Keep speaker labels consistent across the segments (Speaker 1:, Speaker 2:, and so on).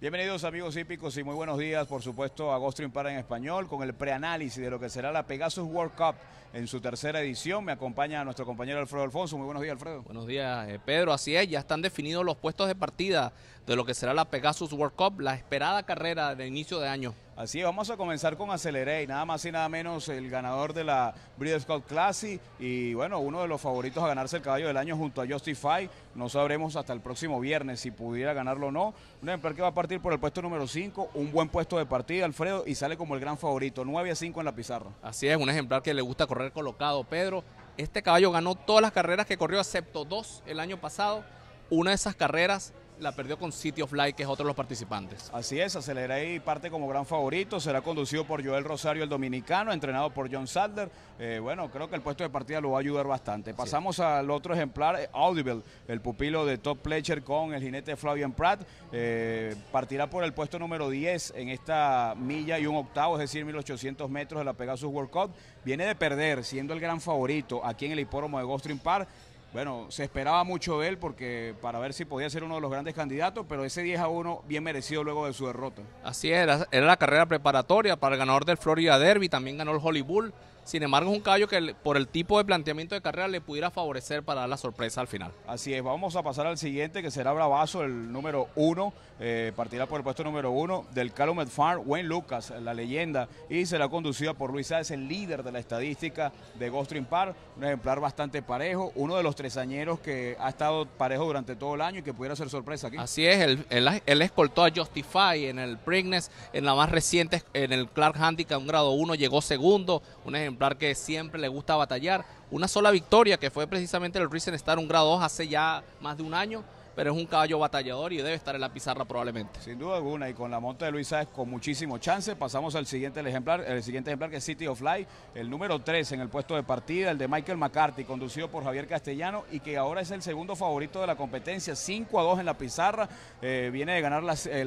Speaker 1: Bienvenidos amigos hípicos y muy buenos días, por supuesto, a Ghost Para en Español con el preanálisis de lo que será la Pegasus World Cup en su tercera edición. Me acompaña nuestro compañero Alfredo Alfonso. Muy buenos días, Alfredo.
Speaker 2: Buenos días, eh, Pedro. Así es, ya están definidos los puestos de partida
Speaker 1: de lo que será la Pegasus World Cup, la esperada carrera de inicio de año. Así es, vamos a comenzar con y nada más y nada menos el ganador de la Breeders' Cup Classic y bueno, uno de los favoritos a ganarse el caballo del año junto a Justify. No sabremos hasta el próximo viernes si pudiera ganarlo o no. Un ejemplar que va a partir por el puesto número 5, un buen puesto de partida, Alfredo, y sale como el gran favorito, 9 a 5 en la pizarra. Así
Speaker 2: es, un ejemplar que le gusta correr
Speaker 1: colocado, Pedro. Este caballo ganó
Speaker 2: todas las carreras que corrió, excepto dos el año pasado. Una de esas carreras la perdió con
Speaker 1: City of Light, que es otro de los participantes. Así es, Aceleré parte como gran favorito, será conducido por Joel Rosario, el dominicano, entrenado por John Sadler. Eh, bueno, creo que el puesto de partida lo va a ayudar bastante. Pasamos al otro ejemplar, eh, Audible, el pupilo de Top Pletcher con el jinete Flavian Pratt. Eh, partirá por el puesto número 10 en esta milla y un octavo, es decir, 1800 metros de la Pegasus World Cup. Viene de perder, siendo el gran favorito aquí en el hipódromo de Stream Park bueno, se esperaba mucho de él porque para ver si podía ser uno de los grandes candidatos, pero ese 10 a 1 bien merecido luego de su derrota.
Speaker 2: Así era, era la carrera preparatoria para el ganador del Florida Derby, también ganó el Hollywood. Sin embargo, es un caballo que por el tipo de planteamiento de carrera le pudiera
Speaker 1: favorecer para dar la sorpresa al final. Así es, vamos a pasar al siguiente que será Bravazo, el número uno, eh, partirá por el puesto número uno del Calumet Farm, Wayne Lucas, la leyenda, y será conducida por Luis Sáez, el líder de la estadística de ghost Park, un ejemplar bastante parejo, uno de los tresañeros que ha estado parejo durante todo el año y que pudiera ser sorpresa aquí. Así
Speaker 2: es, él, escoltó a Justify en el Prignes, en la más reciente, en el Clark Handicap, un grado uno, llegó segundo, un ejemplar ejemplar que siempre le gusta batallar. Una sola victoria que fue precisamente el Risen estar un grado 2 hace ya más de un año, pero es un caballo batallador y debe estar en
Speaker 1: la pizarra probablemente. Sin duda alguna, y con la monta de luisa es con muchísimo chance, pasamos al siguiente el ejemplar, el siguiente ejemplar que es City of Light, el número 3 en el puesto de partida, el de Michael McCarthy, conducido por Javier Castellano y que ahora es el segundo favorito de la competencia, 5 a 2 en la pizarra, eh, viene de ganar la eh,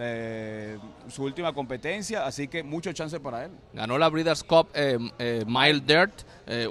Speaker 1: eh, su última competencia, así que mucho chance para él.
Speaker 2: Ganó la Breeders' Cup eh, eh, Mild Dirt,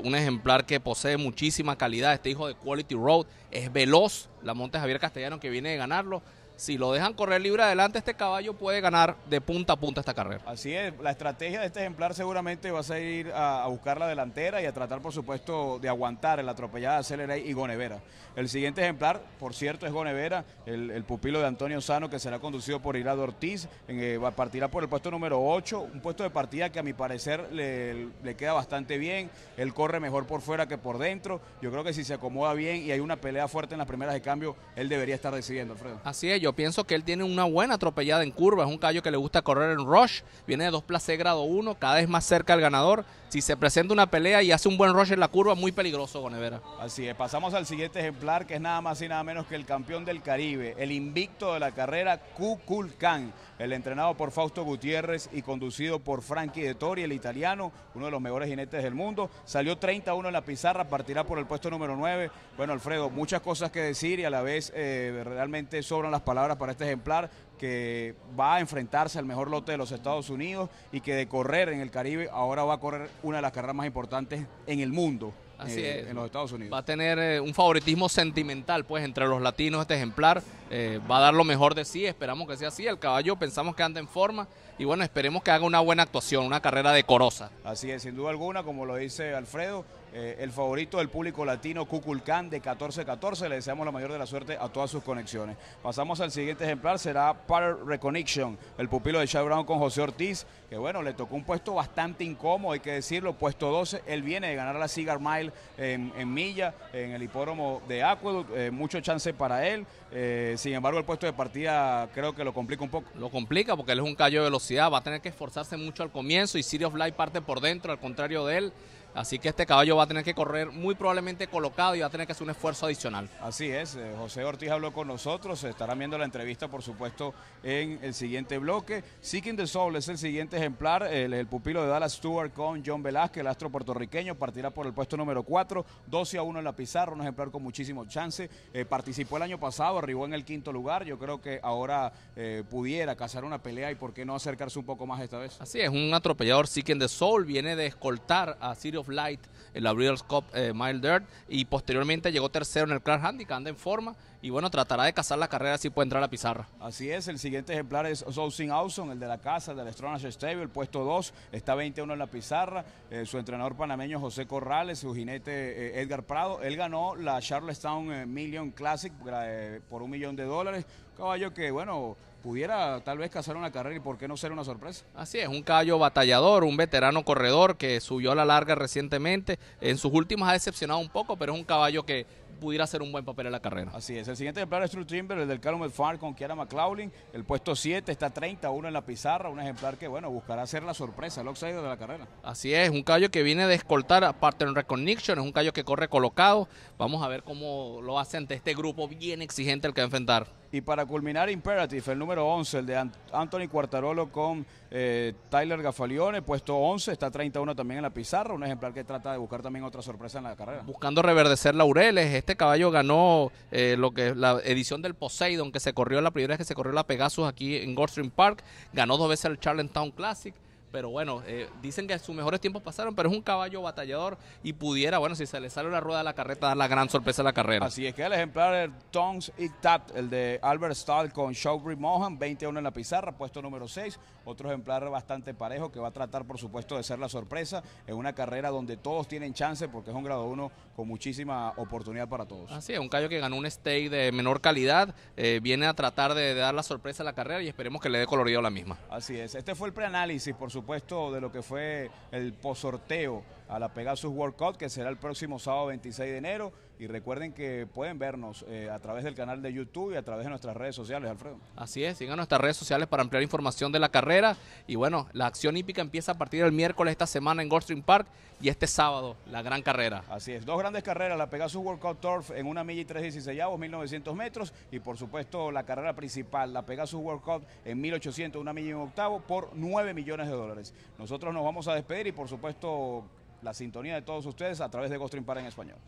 Speaker 2: un ejemplar que posee muchísima calidad. Este hijo de Quality Road es veloz, la monte Javier Castellano que viene de ganarlo si lo dejan correr libre adelante, este caballo puede ganar de punta a punta esta carrera.
Speaker 1: Así es, la estrategia de este ejemplar seguramente va a ser ir a, buscar la delantera y a tratar, por supuesto, de aguantar el atropellado de Celeray y Gonevera. El siguiente ejemplar, por cierto, es Gonevera, el, pupilo de Antonio Sano, que será conducido por Irado Ortiz, eh, partirá por el puesto número 8, un puesto de partida que a mi parecer le, le queda bastante bien, él corre mejor por fuera que por dentro, yo creo que si se acomoda bien y hay una pelea fuerte en las primeras de cambio, él debería estar decidiendo, Alfredo. Así
Speaker 2: es, yo pienso que él tiene una buena atropellada en curva. Es un callo que le gusta correr en rush. Viene de dos placer grado 1, cada vez más cerca al ganador si se presenta una pelea y hace un buen rush en la curva, muy peligroso
Speaker 1: Gonevera. Así es, pasamos al siguiente ejemplar que es nada más y nada menos que el campeón del Caribe, el invicto de la carrera Kukulkan, el entrenado por Fausto Gutiérrez y conducido por Frankie de Tori, el italiano, uno de los mejores jinetes del mundo, salió 31 en la pizarra, partirá por el puesto número 9. Bueno, Alfredo, muchas cosas que decir y a la vez eh, realmente sobran las palabras para este ejemplar que va a enfrentarse al mejor lote de los Estados Unidos y que de correr en el Caribe ahora va a correr una de las carreras más importantes en el mundo. Así eh, es. en los Estados Unidos.
Speaker 2: Va a tener eh, un favoritismo sentimental, pues, entre los latinos este ejemplar. Eh, va a dar lo mejor de sí, esperamos que sea así. El caballo pensamos que anda en forma y bueno, esperemos que haga una buena actuación, una carrera decorosa.
Speaker 1: Así es, sin duda alguna, como lo dice Alfredo, el favorito del público latino, Cuculcán, de 14-14. Le deseamos la mayor de la suerte a todas sus conexiones. Pasamos al siguiente ejemplar, será Power Reconnection, el pupilo de Chad Brown con José Ortiz, que bueno, le tocó un puesto bastante incómodo, hay que decirlo, puesto 12. Él viene de ganar la Cigar Mile en, milla, en el hipódromo de Aqueduct, eh, mucho chance para él. Eh, sin embargo, el puesto de partida creo que lo complica un poco. Lo complica porque él es un callo de velocidad, va a tener que esforzarse mucho al
Speaker 2: comienzo y Sirius Fly parte por dentro, al contrario de él. Así que este caballo va a tener que correr muy probablemente
Speaker 1: colocado y va a tener que hacer un esfuerzo adicional. Así es, eh, José Ortiz habló con nosotros, estarán viendo la entrevista por supuesto en el siguiente bloque. Seeking the Soul es el siguiente ejemplar, el, pupilo de Dallas Stewart con John Velázquez, el astro puertorriqueño, partirá por el puesto número 4, 12 a 1 en la pizarra, un ejemplar con muchísimo chance. Eh, participó el año pasado, arribó en el quinto lugar, yo creo que ahora eh, pudiera cazar una pelea y por qué no acercarse un poco más esta vez. Así
Speaker 2: es, un atropellador Seeking the Soul, viene de escoltar a Sirio of Light en la Breeders' eh, Cup Mild Dirt y posteriormente llegó tercero en el Clark Handicap, anda en forma y bueno, tratará de cazar la carrera si puede entrar a la
Speaker 1: pizarra. Así es, el siguiente ejemplar es Sousing Auson, el de la casa del Stronach Stable, puesto 2, está 21 en la pizarra, eh, su entrenador panameño José Corrales, su jinete eh, Edgar Prado, él ganó la Charlestown eh, Million Classic por un millón de dólares, caballo que bueno, pudiera tal vez cazar una carrera y por qué no ser una sorpresa.
Speaker 2: Así es, un caballo batallador, un veterano corredor que subió a la larga recientemente. En sus últimas ha decepcionado un poco,
Speaker 1: pero es un caballo que pudiera hacer un buen papel en la carrera. Así es. El siguiente ejemplar es True Timber, el del Calumet Farm con Kiara McLaughlin. El puesto 7 está 31 en la pizarra. Un ejemplar que, bueno, buscará hacer la sorpresa, el outsider de la carrera.
Speaker 2: Así es. Un callo que viene de escoltar a Partner Recognition. Es un callo que corre colocado.
Speaker 1: Vamos a ver cómo lo hace ante este grupo bien exigente al que va a enfrentar. Y para culminar, Imperative, el número 11, el de Anthony Cuartarolo con eh, Tyler Gafalione, puesto 11, está 31 también en la pizarra, un ejemplar que trata de buscar también otra sorpresa en la carrera. Buscando
Speaker 2: reverdecer laureles, este caballo ganó eh, lo que la edición del Poseidon que se corrió la primera vez que se corrió la Pegasus aquí en Goldstream Park, ganó dos veces el Charlestown Classic, pero bueno, eh, dicen que sus mejores tiempos pasaron, pero es un caballo batallador y pudiera, bueno, si se le sale la rueda de la carreta, dar la gran sorpresa a la carrera. Así
Speaker 1: es que el ejemplar Tongs Tons Tat, el de Albert Stahl con Showbury Mohan, 21 en la pizarra, puesto número 6. Otro ejemplar bastante parejo que va a tratar, por supuesto, de ser la sorpresa en una carrera donde todos tienen chance porque es un grado 1 con muchísima oportunidad para todos.
Speaker 2: Así es, un callo que ganó un stake de menor calidad, eh, viene a tratar de, de, dar la sorpresa a la carrera y esperemos que le dé colorido a la misma.
Speaker 1: Así es, este fue el preanálisis, por supuesto supuesto, de lo que fue el posorteo a la Pegasus Cup, que será el próximo sábado 26 de enero. Y recuerden que pueden vernos eh, a través del canal de YouTube y a través de nuestras redes sociales, Alfredo.
Speaker 2: Así es, sigan nuestras redes sociales para ampliar información de la carrera. Y bueno, la acción hípica empieza a partir del miércoles esta semana en Goldstream Park y este sábado la gran carrera. Así es,
Speaker 1: dos grandes carreras, la Pegasus Cup Turf en una milla y tres dieciséisavos, 1900 metros. Y por supuesto la carrera principal, la Pegasus Cup en 1800, una milla y un octavo, por 9 millones de dólares. Nosotros nos vamos a despedir y por supuesto la sintonía de todos ustedes a través de Ghost impar en español.